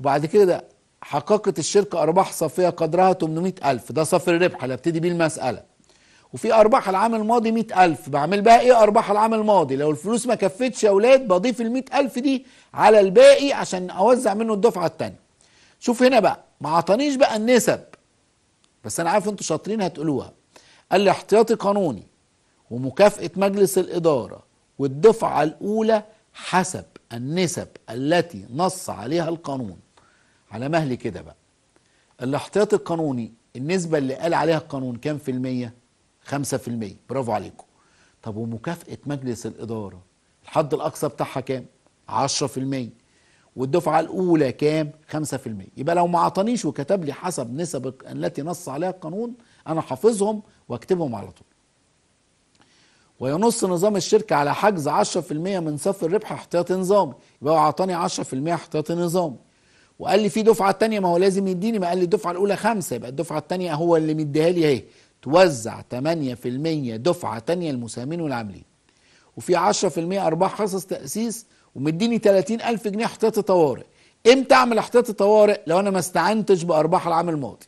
وبعد كده حققت الشركه ارباح صافيه قدرها 800000 ده صافي الربح اللي ابتدي بيه المساله وفي ارباح العام الماضي 100000 بعمل بها ايه ارباح العام الماضي لو الفلوس ما كفتش يا اولاد بضيف ال 100000 دي على الباقي عشان اوزع منه الدفعه الثانيه شوف هنا بقى ما عطانيش بقى النسب بس انا عارف انتوا شاطرين هتقولوها قال لي احتياطي قانوني ومكافأة مجلس الإدارة والدفعة الأولى حسب النسب التي نص عليها القانون على مهل كده بقى الاحتياط القانوني النسبة اللي قال عليها القانون كام في المية؟ خمسة في المية برافو عليكم طب ومكافأة مجلس الإدارة الحد الأقصى بتاعها كام؟ عشرة في المية والدفعة الأولى كام؟ خمسة في المية يبقى لو ما عطانيش وكتب لي حسب نسب التي نص عليها القانون أنا حافظهم واكتبهم على طول وينص نظام الشركة على حجز 10% من صافي الربح احتياطي نظامي يبقى هو اعطاني 10% احتياطي نظامي وقال لي في دفعة تانية ما هو لازم يديني ما قال لي الدفعة الأولى خمسة يبقى الدفعة التانية هو اللي مديها لي اهي توزع 8% دفعة تانية للمساهمين والعاملين وفي 10% أرباح حصص تأسيس ومديني 30000 جنيه احتياطي طوارئ امتى اعمل احتياطي طوارئ لو انا ما استعنتش بارباح العام الماضي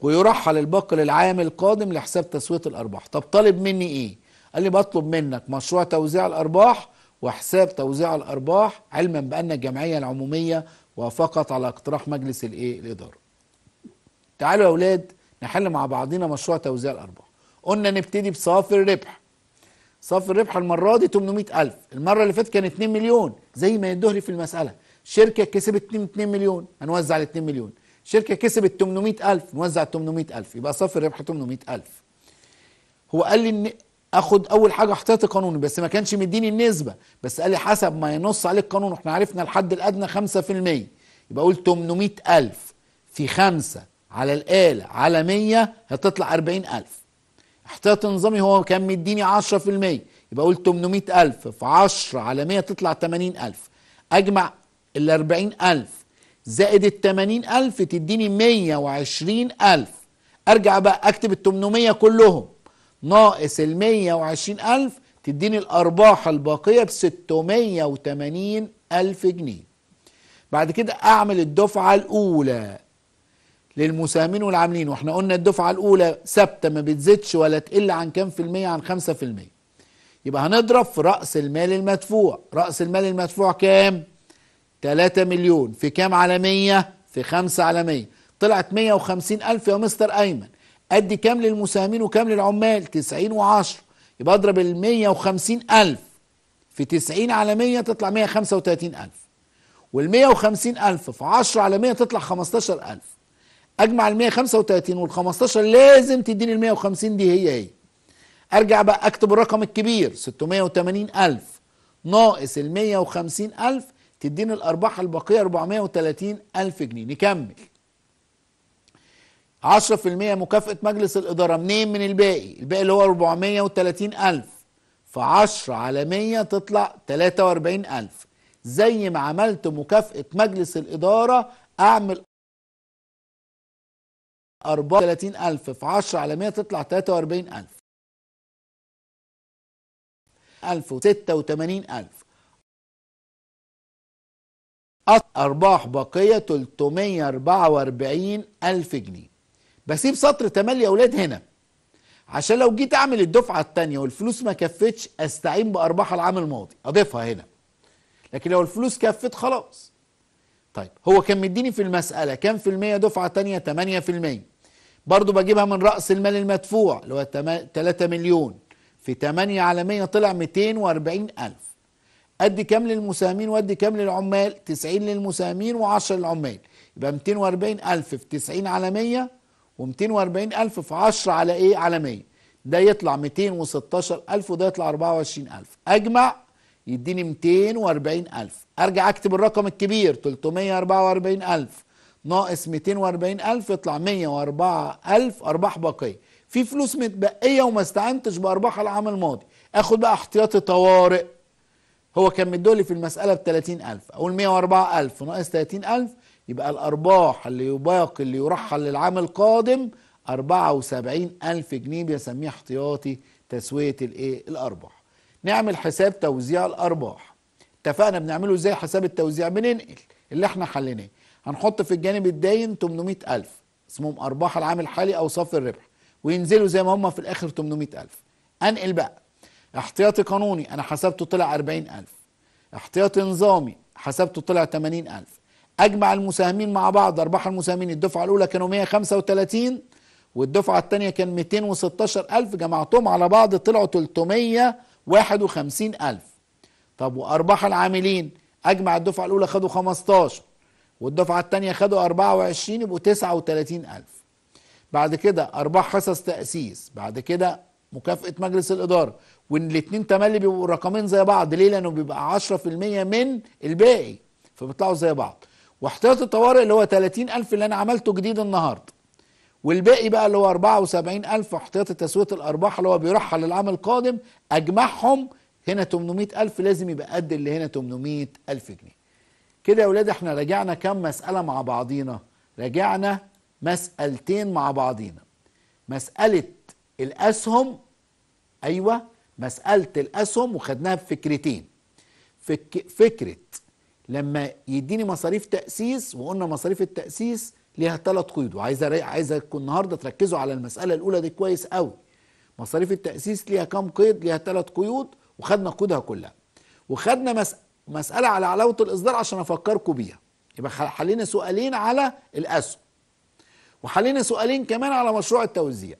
ويرحل الباقي للعام القادم لحساب تسويه الارباح طب طالب مني ايه قال لي بطلب منك مشروع توزيع الارباح وحساب توزيع الارباح علما بان الجمعيه العموميه وافقت على اقتراح مجلس الايه الاداره تعالوا يا اولاد نحل مع بعضنا مشروع توزيع الارباح قلنا نبتدي بصافي الربح صافي الربح المره دي 800000 المره اللي فاتت كان 2 مليون زي ما يدهلي في المساله شركه كسبت 2 مليون هنوزع ال 2 مليون شركه كسبت 800000 نوزع 800000 يبقى صافي الربح 800000 هو قال لي ان اخد اول حاجه احتياطي قانوني بس ما كانش مديني النسبه بس قال لي حسب ما ينص عليه القانون احنا عرفنا الحد الادنى 5% يبقى قول 800000 في 5 على الاله على 100 هتطلع 40000 احتياطي نظامي هو كان مديني 10% يبقى قول 800000 في 10 على 100 تطلع 80000 اجمع ال 40000 زائد ال 80000 تديني 120000 ارجع بقى اكتب ال 800 كلهم ناقص ال 120000 تديني الأرباح الباقية ب 680 ألف جنيه بعد كده أعمل الدفعة الأولى للمساهمين والعاملين واحنا قلنا الدفعة الأولى ثابتة ما بتزيدش ولا تقل عن كام في المية عن خمسة في المية يبقى هنضرب في رأس المال المدفوع رأس المال المدفوع كام؟ 3 مليون في كام على 100 في 5 على 100 طلعت 150 ألف يا مستر أيمن أدي كام للمساهمين وكام للعمال 90 و10 يبقى أضرب ال 150 ألف في 90 على 100 تطلع 135 ألف وال 150 ألف في 10 على 100 تطلع 15 ألف أجمع ال 135 وال 15 لازم تديني ال 150 دي هي هي إيه؟ أرجع بقى أكتب الرقم الكبير 680 ألف ناقص ال 150 ألف تديني الأرباح الباقية 430 ألف جنيه نكمل 10% مكافأة مجلس الإدارة منين من الباقي الباقي اللي هو 430 ألف ف10 على 100 تطلع 43 ألف زي ما عملت مكافأة مجلس الإدارة أعمل 34 ألف في 10 على 100 تطلع 43 ألف 1086 ألف أرباح باقية 344 ألف جنيه بسيب سطر 8 اولاد هنا عشان لو جيت اعمل الدفعه الثانيه والفلوس ما كفتش استعين بارباح العام الماضي اضيفها هنا لكن لو الفلوس كفت خلاص طيب هو كان مديني في المساله كام في المية دفعه ثانيه 8 برضو بجيبها من راس المال المدفوع اللي هو 3 مليون في 8 على 100 طلع 240 الف ادي كام للمساهمين وادي كام للعمال 90 للمساهمين و10 للعمال يبقى 240 الف في 90 على 100 و240 ألف في 10 على إيه؟ على 100 ده يطلع 216 ألف وده يطلع 24 ألف أجمع يديني 240 ألف أرجع أكتب الرقم الكبير 344 ألف ناقص 240 ألف يطلع 104 ألف أرباح باقية في فلوس متبقية وما استعنتش بأرباح العام الماضي أخد بقى احتياطي طوارئ هو كان مدولي في المسألة ب 30000 أقول 104000 ناقص 30000 يبقى الأرباح اللي يباقي اللي يرحل للعام القادم 74 ألف جنيه بيسميه احتياطي تسوية الإيه؟ الأرباح نعمل حساب توزيع الأرباح اتفقنا بنعمله ازاي حساب التوزيع بننقل اللي احنا حليناه هنحط في الجانب الداين 800 ألف اسمهم أرباح العام الحالي أو صافي الربح وينزلوا زي ما هم في الآخر 800 ألف أنقل بقى احتياطي قانوني أنا حسبته طلع 40 ألف احتياطي نظامي حسبته طلع 80 ألف اجمع المساهمين مع بعض ارباح المساهمين الدفعه الاولى كانوا 135 والدفعه الثانيه كان 216000 جمعتهم على بعض طلعوا 351000 طب وارباح العاملين اجمع الدفعه الاولى خدوا 15 والدفعه الثانيه خدوا 24 يبقوا 39000 بعد كده ارباح حصص تاسيس بعد كده مكافاه مجلس الاداره وان الاثنين تملي بيبقوا رقمين زي بعض ليه لانه بيبقى 10% من الباقي فبيطلعوا زي بعض واحتياط الطوارئ اللي هو 30000 اللي انا عملته جديد النهارده والباقي بقى اللي هو 74000 احتياطي تسويه الارباح اللي هو بيرحل العام القادم اجمعهم هنا 800000 لازم يبقى قد اللي هنا 800000 جنيه كده يا ولاد احنا راجعنا كام مساله مع بعضينا راجعنا مسالتين مع بعضينا مساله الاسهم ايوه مساله الاسهم وخدناها بفكرتين فك فكره لما يديني مصاريف تاسيس وقلنا مصاريف التاسيس ليها ثلاث قيود وعايز عايزكم النهارده تركزوا على المساله الاولى دي كويس قوي مصاريف التاسيس ليها كام قيد ليها ثلاث قيود وخدنا قيودها كلها وخدنا مس... مساله على علاوه الاصدار عشان افكركم بيها يبقى حلينا سؤالين على الاسهم وحلينا سؤالين كمان على مشروع التوزيع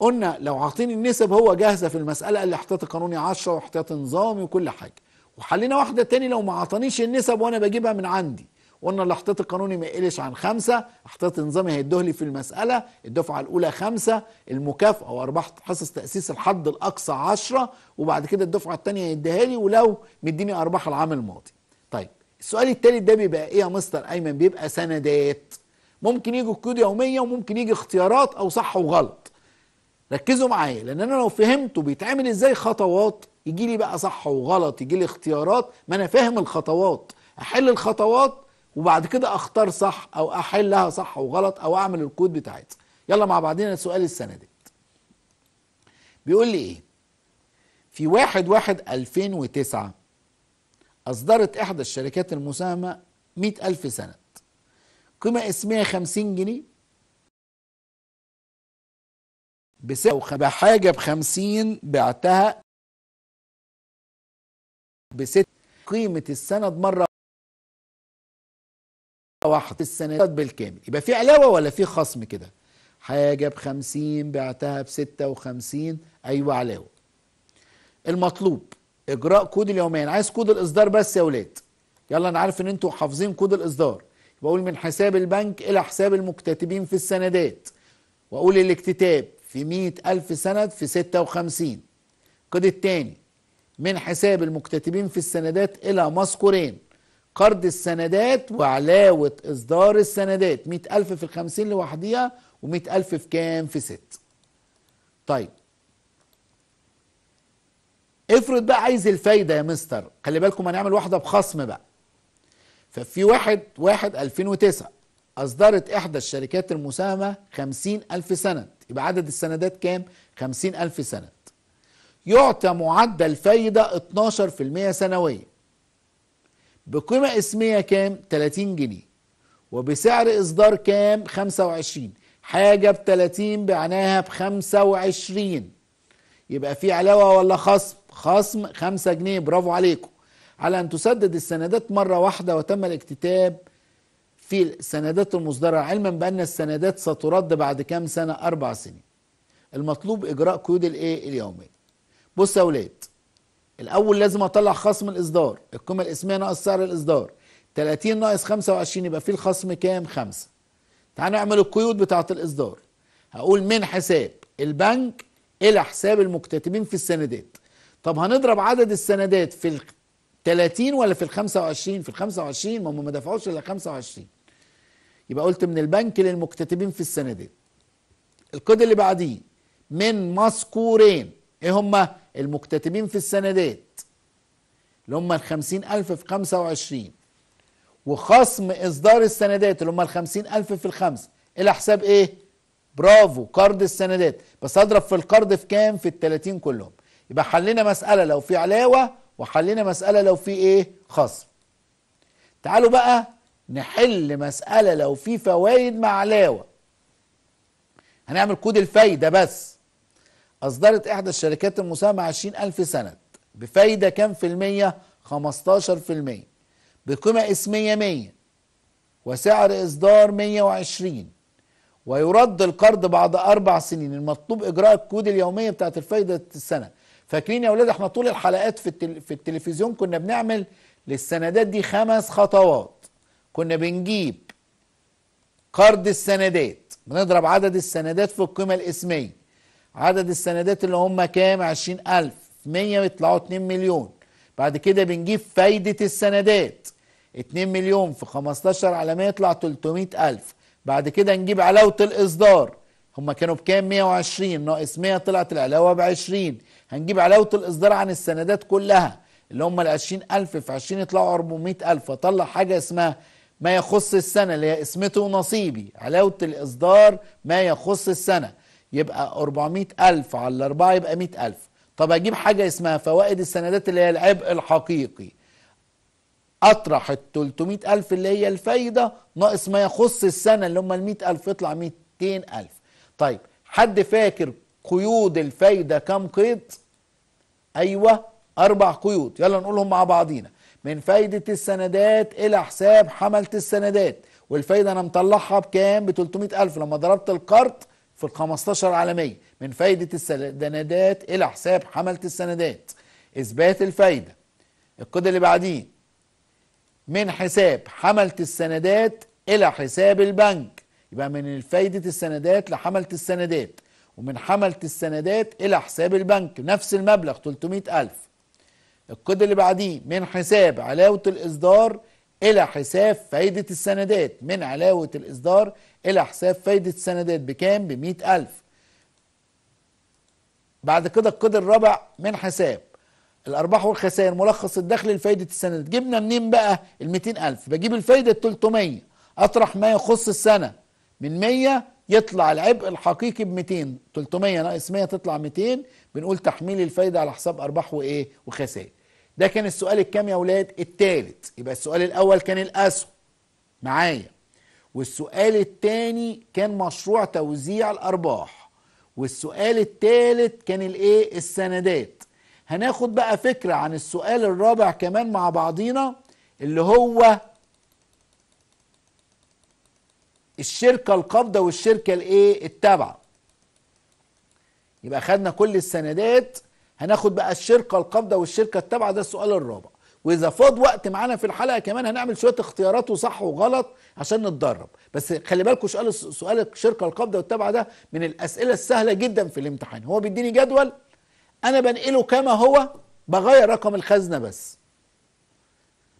قلنا لو عاطيني النسب هو جاهزه في المساله احتياطي القانوني 10 واحتياطي نظامي وكل حاجه وحلينا واحدة تاني لو ما عطانيش النسب وانا بجيبها من عندي قلنا الاحتياط القانوني ما يقلش عن خمسة احتياط نظامي لي في المسألة الدفعة الأولى خمسة المكافأة وأرباح حصص تأسيس الحد الأقصى عشرة وبعد كده الدفعة التانية هيديها لي ولو مديني أرباح العام الماضي طيب السؤال التالت ده بيبقى إيه يا مستر أيمن بيبقى سندات ممكن يجي قيود يومية وممكن يجي اختيارات أو صح وغلط ركزوا معايا لان انا لو فهمته بيتعمل ازاي خطوات يجي لي بقى صح وغلط يجي لي اختيارات ما انا فاهم الخطوات احل الخطوات وبعد كده اختار صح او احلها صح وغلط او اعمل الكود بتاعتها يلا مع بعضنا السؤال السنه دي بيقول لي ايه في واحد واحد 2009 أصدرت إحدى الشركات المساهمة مئة ألف سند قيمة اسمها خمسين جنيه بسعر بحاجة ب 50 بعتها بست قيمة السند مرة واحدة السندات بالكامل يبقى في علاوة ولا في خصم كده حاجة ب 50 بعتها ب 56 أيوة علاوة المطلوب إجراء كود اليومين عايز كود الإصدار بس يا ولاد يلا أنا عارف إن أنتوا حافظين كود الإصدار بقول من حساب البنك إلى حساب المكتتبين في السندات وأقول الاكتتاب في مئة ألف سند في ستة وخمسين قد الثاني من حساب المكتتبين في السندات إلى مذكورين قرض السندات وعلاوة إصدار السندات مئة ألف في الخمسين لوحديها ومئة ألف في كام في ست طيب افرض بقى عايز الفايدة يا مستر خلي بالكم هنعمل واحدة بخصم بقى ففي واحد واحد ألفين وتسعة أصدرت إحدى الشركات المساهمة خمسين ألف سند يبقى عدد السندات كام؟ 50000 سند يعطى معدل فايدة 12% سنويا بقيمة اسمية كام؟ 30 جنيه وبسعر إصدار كام؟ 25 حاجة ب 30 بعناها ب 25 يبقى في علاوة ولا خصم؟ خصم 5 جنيه برافو عليكم على أن تسدد السندات مرة واحدة وتم الاكتتاب في السندات المصدرة علما بأن السندات سترد بعد كام سنة أربع سنين المطلوب إجراء قيود الإيه اليومية بص يا أولاد الأول لازم أطلع خصم الإصدار القيمة الإسمية ناقص سعر الإصدار 30 ناقص 25 يبقى فيه الخصم كام خمسة تعالوا نعمل القيود بتاعة الإصدار هقول من حساب البنك إلى حساب المكتتبين في السندات طب هنضرب عدد السندات في ال 30 ولا في ال 25 في ال 25 ما هم ما دفعوش الا 25 يبقى قلت من البنك للمكتتبين في السندات القيد اللي بعديه من مذكورين ايه هما المكتتبين في السندات اللي هم الخمسين ألف في خمسة وعشرين وخصم إصدار السندات اللي هم الخمسين ألف في الخمسة إلى حساب إيه؟ برافو قرض السندات بس أضرب في القرض في كام؟ في التلاتين كلهم يبقى حلينا مسألة لو في علاوة وحلينا مسألة لو في إيه؟ خصم تعالوا بقى نحل مسألة لو في فوائد مع علاوة هنعمل كود الفايدة بس أصدرت إحدى الشركات المساهمة 20000 سند بفايدة كام في المية؟ 15 في المية بقيمة اسمية 100 وسعر إصدار 120 ويرد القرض بعد أربع سنين المطلوب إجراء الكود اليومية بتاعت الفايدة السنة فاكرين يا أولاد إحنا طول الحلقات في, التل... في التلفزيون كنا بنعمل للسندات دي خمس خطوات كنا بنجيب قرض السندات بنضرب عدد السندات في القيمة الاسمية عدد السندات اللي هم كام عشرين ألف مية بيطلعوا اتنين مليون بعد كده بنجيب فايدة السندات اتنين مليون في خمستاشر على مية يطلع تلتمية ألف بعد كده نجيب علاوة الإصدار هما كانوا بكام 120 ناقص 100 طلعت العلاوة ب 20 هنجيب علاوة الإصدار عن السندات كلها اللي هم ال 20000 في 20 يطلعوا 400000 فطلع حاجه اسمها ما يخص السنة اللي هي اسمته نصيبي علاوة الإصدار ما يخص السنة يبقى 400 ألف على الأربعة يبقى 100 ألف طب أجيب حاجة اسمها فوائد السندات اللي هي العبء الحقيقي أطرح ال 300 ألف اللي هي الفايدة ناقص ما يخص السنة اللي هم ال 100 ألف يطلع 200 ألف طيب حد فاكر قيود الفايدة كم قيد؟ أيوه أربع قيود يلا نقولهم مع بعضينا من فايدة السندات إلى حساب حملة السندات والفايدة أنا مطلعها بكام ب ألف لما ضربت القرض في ال 15 على 100 من فايدة السندات إلى حساب حملة السندات إثبات الفايدة القيد اللي بعديه من حساب حملة السندات إلى حساب البنك يبقى من فايدة السندات لحملة السندات ومن حملة السندات إلى حساب البنك نفس المبلغ 300 ألف القيد اللي بعديه من حساب علاوة الإصدار إلى حساب فايدة السندات من علاوة الإصدار إلى حساب فايدة السندات بكام؟ بمئة ألف بعد كده القيد الرابع من حساب الأرباح والخسائر ملخص الدخل لفايدة السندات جبنا منين بقى ال ألف بجيب الفايدة التلتمية 300 أطرح ما يخص السنة من 100 يطلع العبء الحقيقي ب 200 300 ناقص 100 تطلع 200 بنقول تحميل الفايده على حساب ارباح وايه وخسائر ده كان السؤال الكام يا اولاد الثالث يبقى السؤال الاول كان الاسهم معايا والسؤال الثاني كان مشروع توزيع الارباح والسؤال الثالث كان الايه السندات هناخد بقى فكره عن السؤال الرابع كمان مع بعضينا اللي هو الشركة القابضة والشركة الايه التابعة يبقى خدنا كل السندات هناخد بقى الشركة القابضة والشركة التابعة ده السؤال الرابع واذا فاض وقت معانا في الحلقة كمان هنعمل شوية اختيارات وصح وغلط عشان نتدرب بس خلي بالكم سؤال سؤال الشركة القابضة والتابعة ده من الأسئلة السهلة جدا في الامتحان هو بيديني جدول أنا بنقله كما هو بغير رقم الخزنة بس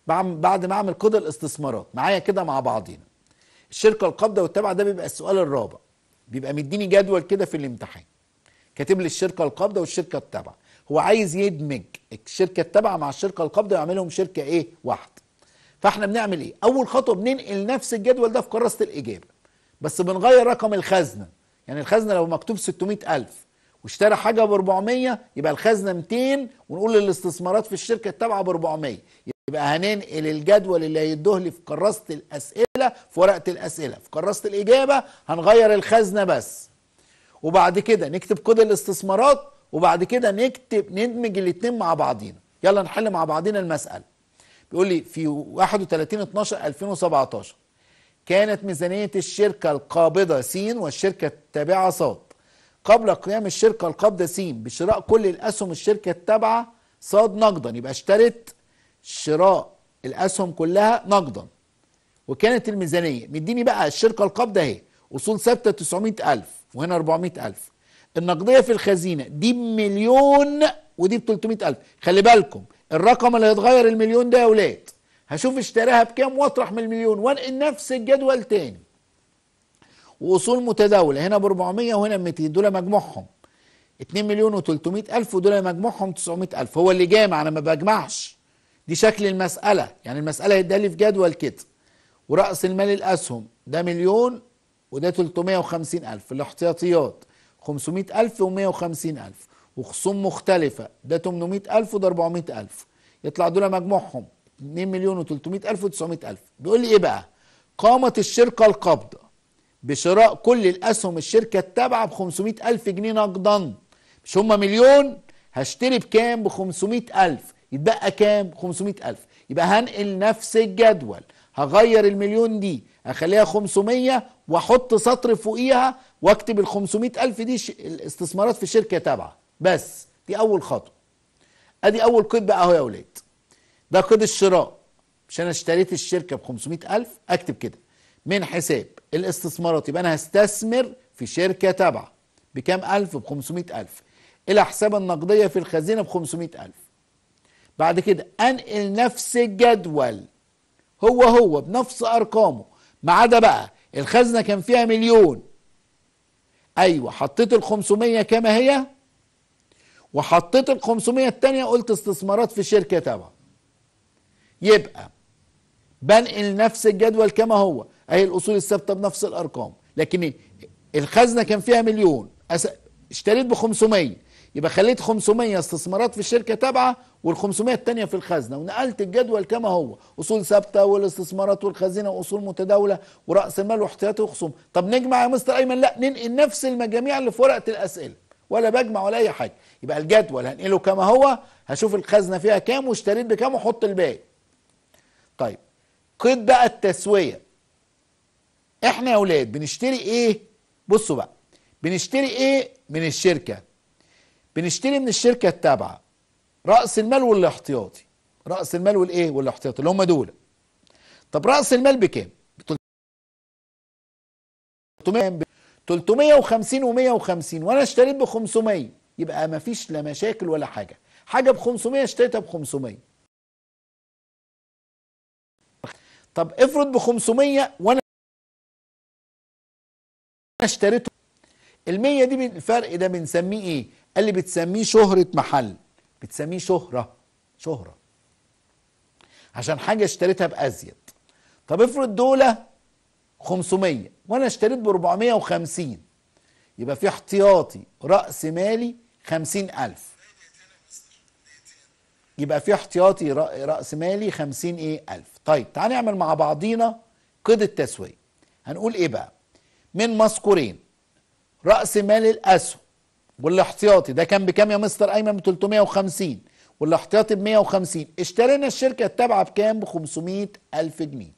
بعد ما اعمل كود الاستثمارات معايا كده مع بعضينا الشركه القابضه والتابعه ده بيبقى السؤال الرابع بيبقى مديني جدول كده في الامتحان كاتب لي الشركه القابضه والشركه التابعه هو عايز يدمج الشركه التابعه مع الشركه القابضه ويعملهم شركه ايه واحده فاحنا بنعمل ايه اول خطوه بننقل نفس الجدول ده في كراسه الاجابه بس بنغير رقم الخزنه يعني الخزنه لو مكتوب 600000 واشترى حاجه ب 400 يبقى الخزنه 200 ونقول الاستثمارات في الشركه التابعه ب 400 يبقى هننقل الجدول اللي هيدوه لي في كراسه الاسئله في ورقه الاسئله في كراسه الاجابه هنغير الخزنه بس وبعد كده نكتب كود الاستثمارات وبعد كده نكتب ندمج الاثنين مع بعضينا يلا نحل مع بعضينا المساله بيقول لي في 31 12 2017 كانت ميزانيه الشركه القابضه س والشركه التابعه ص قبل قيام الشركه القابضه س بشراء كل الاسهم الشركه التابعه ص نقدا يبقى اشترت شراء الاسهم كلها نقدا وكانت الميزانيه مديني بقى الشركه القابضه اهي اصول ثابته 900000 وهنا 400000 النقديه في الخزينه دي بمليون ودي ب 300000 خلي بالكم الرقم اللي هيتغير المليون ده يا ولاد هشوف اشتراها بكام واطرح من المليون وانقل نفس الجدول تاني واصول متداوله هنا ب 400 وهنا ب 200 دول مجموعهم 2 مليون و 300 الف ودول مجموعهم 900 الف هو اللي جامع انا ما بجمعش دي شكل المسألة يعني المسألة هيدالي لي في جدول كده ورأس المال الأسهم ده مليون وده 350 ألف الاحتياطيات 500 ألف و150 ألف وخصوم مختلفة ده 800 ألف وده 400 ألف يطلع دول مجموعهم 2 مليون و300 ألف و900 ألف بيقول لي إيه بقى قامت الشركة القبضة بشراء كل الأسهم الشركة التابعة ب 500 ألف جنيه نقدا مش هم مليون هشتري بكام ب 500 ألف يتبقى كام 500 ألف يبقى هنقل نفس الجدول هغير المليون دي اخليها 500 واحط سطر فوقيها واكتب ال 500 ألف دي الاستثمارات في الشركة تابعة بس دي أول خطوة أدي أول قيد بقى أهو يا ولاد ده قيد الشراء مش أنا اشتريت الشركة ب 500 ألف أكتب كده من حساب الاستثمارات يبقى أنا هستثمر في شركة تابعة بكام ألف ب 500 ألف إلى حساب النقدية في الخزينة ب 500 ألف بعد كده انقل نفس الجدول هو هو بنفس ارقامه ما عدا بقى الخزنه كان فيها مليون ايوه حطيت ال 500 كما هي وحطيت ال 500 الثانيه قلت استثمارات في شركه تبع يبقى بنقل نفس الجدول كما هو اهي الاصول الثابته بنفس الارقام لكن الخزنه كان فيها مليون اشتريت ب 500 يبقى خليت 500 استثمارات في الشركه تابعه وال500 الثانيه في الخزنه ونقلت الجدول كما هو اصول ثابته والاستثمارات والخزينه واصول متداوله وراس المال واحتياطي وخصوم طب نجمع يا مستر ايمن لا ننقل نفس المجاميع اللي في ورقه الاسئله ولا بجمع ولا اي حاجه يبقى الجدول هنقله كما هو هشوف الخزنه فيها كام واشتريت بكام واحط الباقي طيب قيد بقى التسويه احنا يا اولاد بنشتري ايه بصوا بقى بنشتري ايه من الشركه بنشتري من الشركه التابعه راس المال والاحتياطي راس المال والايه والاحتياطي اللي هم دول طب راس المال بكام 350 و150 وانا اشتريت ب 500 يبقى ما فيش لا مشاكل ولا حاجه حاجه ب 500 اشتريتها ب 500 طب افرض ب 500 وانا اشتريته ال 100 دي الفرق ده بنسميه ايه قال لي بتسميه شهرة محل بتسميه شهرة شهرة عشان حاجة اشتريتها بأزيد طب افرض دولة 500 وانا اشتريت ب 450 يبقى في احتياطي رأس مالي 50000 يبقى في احتياطي رأس مالي 50 ايه 1000 طيب تعالى نعمل مع بعضينا قيد التسوية هنقول ايه بقى من مذكورين رأس مال الأسهم والاحتياطي ده كان بكام يا مستر ايمن ب 350 والاحتياطي ب 150 اشترينا الشركه التابعه بكام ب 500 الف جنيه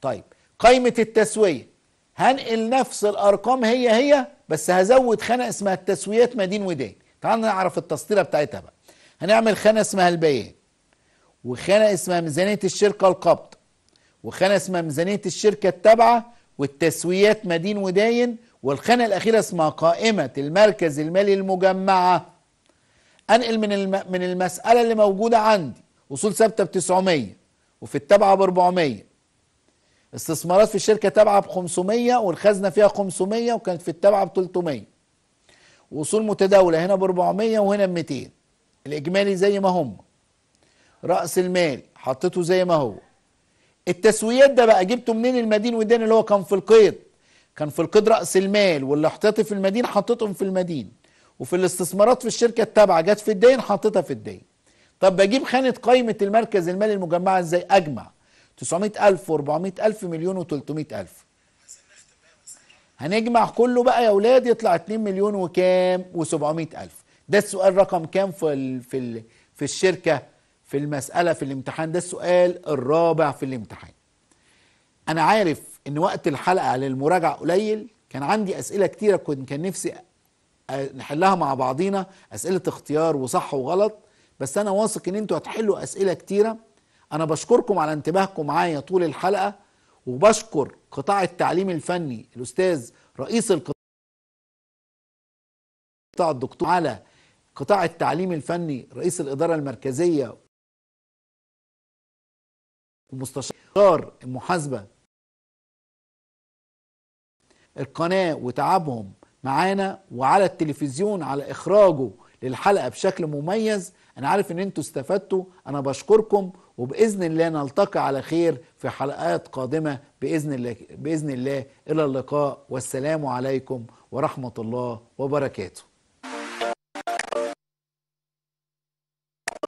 طيب قائمه التسويه هنقل نفس الارقام هي هي بس هزود خانه اسمها التسويات مدين ودين تعالوا نعرف التسطيره بتاعتها بقى هنعمل خانه اسمها البيان وخانه اسمها ميزانيه الشركه القبض وخانه اسمها ميزانيه الشركه التابعه والتسويات مدين وداين والخانة الأخيرة اسمها قائمة المركز المالي المجمعة أنقل من الم... من المسألة اللي موجودة عندي أصول ثابتة ب 900 وفي التابعة ب 400 استثمارات في الشركة تابعة ب 500 والخزنة فيها 500 وكانت في التابعة ب 300 وصول متداولة هنا ب 400 وهنا ب 200 الإجمالي زي ما هم رأس المال حطيته زي ما هو التسويات ده بقى جبته منين المدين ودان اللي هو كان في القيد كان في القيد راس المال والاحتياطي في المدين حطيتهم في المدين وفي الاستثمارات في الشركه التابعه جت في الدين حطيتها في الدين طب بجيب خانه قائمه المركز المالي المجمعه ازاي اجمع 900000 و400000 مليون و300000 هنجمع كله بقى يا اولاد يطلع 2 مليون وكام و700000 ده السؤال رقم كام في ال في ال في الشركه في المساله في الامتحان ده السؤال الرابع في الامتحان انا عارف ان وقت الحلقه للمراجعه قليل كان عندي اسئله كتيره كنت كان نفسي نحلها مع بعضينا اسئله اختيار وصح وغلط بس انا واثق ان انتوا هتحلوا اسئله كتيره انا بشكركم على انتباهكم معايا طول الحلقه وبشكر قطاع التعليم الفني الاستاذ رئيس القطاع الدكتور على قطاع التعليم الفني رئيس الاداره المركزيه ومستشار المحاسبه القناة وتعبهم معانا وعلى التلفزيون على إخراجه للحلقة بشكل مميز أنا عارف إن أنتوا استفدتوا أنا بشكركم وبإذن الله نلتقي على خير في حلقات قادمة بإذن الله بإذن الله إلى اللقاء والسلام عليكم ورحمة الله وبركاته